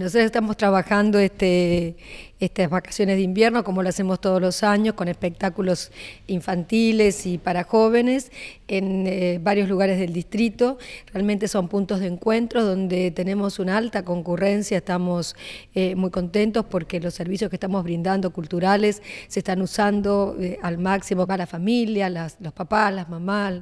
Nosotros estamos trabajando este, estas vacaciones de invierno, como lo hacemos todos los años, con espectáculos infantiles y para jóvenes en eh, varios lugares del distrito. Realmente son puntos de encuentro donde tenemos una alta concurrencia, estamos eh, muy contentos porque los servicios que estamos brindando culturales se están usando eh, al máximo para la familia, los papás, las mamás,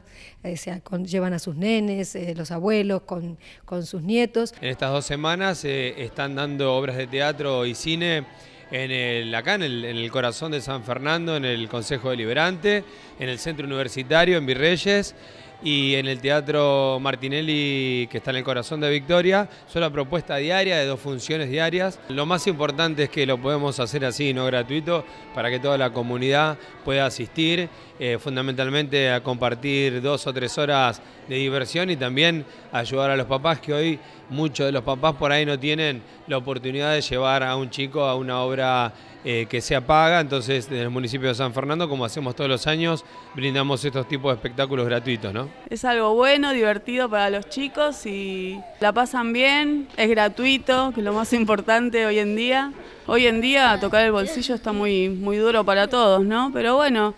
llevan a sus nenes, los abuelos, con, con sus nietos. En estas dos semanas están dando obras de teatro y cine en el, acá en el, en el, corazón de San Fernando, en el Consejo Deliberante, en el Centro Universitario, en Virreyes y en el Teatro Martinelli, que está en el corazón de Victoria. son la propuesta diaria de dos funciones diarias. Lo más importante es que lo podemos hacer así, no gratuito, para que toda la comunidad pueda asistir, eh, fundamentalmente a compartir dos o tres horas de diversión y también ayudar a los papás, que hoy muchos de los papás por ahí no tienen la oportunidad de llevar a un chico a una obra eh, que se apaga. Entonces, en el municipio de San Fernando, como hacemos todos los años, brindamos estos tipos de espectáculos gratuitos, ¿no? Es algo bueno, divertido para los chicos y la pasan bien, es gratuito, que es lo más importante hoy en día. Hoy en día tocar el bolsillo está muy, muy duro para todos, ¿no? Pero bueno,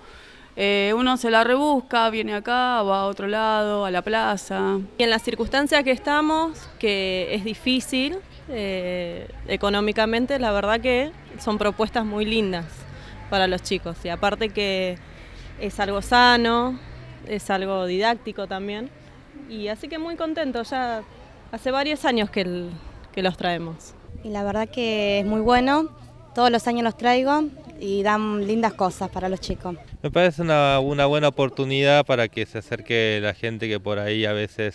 eh, uno se la rebusca, viene acá, va a otro lado, a la plaza. Y en las circunstancias que estamos, que es difícil eh, económicamente, la verdad que son propuestas muy lindas para los chicos. Y aparte que es algo sano, es algo didáctico también. Y así que muy contento, ya hace varios años que, los traemos. Y la verdad que es muy bueno, todos los años los traigo y dan lindas cosas para los chicos. Me parece una, una buena oportunidad para que se acerque la gente que por ahí a veces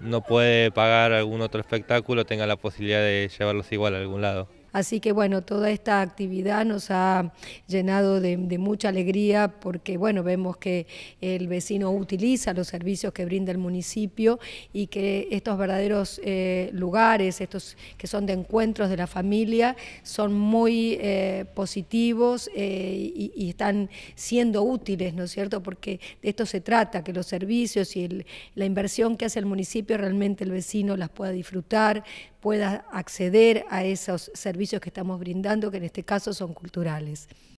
no puede pagar algún otro espectáculo, tenga la posibilidad de llevarlos igual a algún lado. Así que bueno, toda esta actividad nos ha llenado de, mucha alegría porque bueno, vemos que el vecino utiliza los servicios que brinda el municipio y que estos verdaderos eh, lugares, estos que son de encuentros de la familia, son muy eh, positivos eh, y, están siendo útiles, ¿no es cierto? Porque de esto se trata, que los servicios y la inversión que hace el municipio realmente el vecino las pueda disfrutar, pueda acceder a esos servicios que estamos brindando, que en este caso son culturales.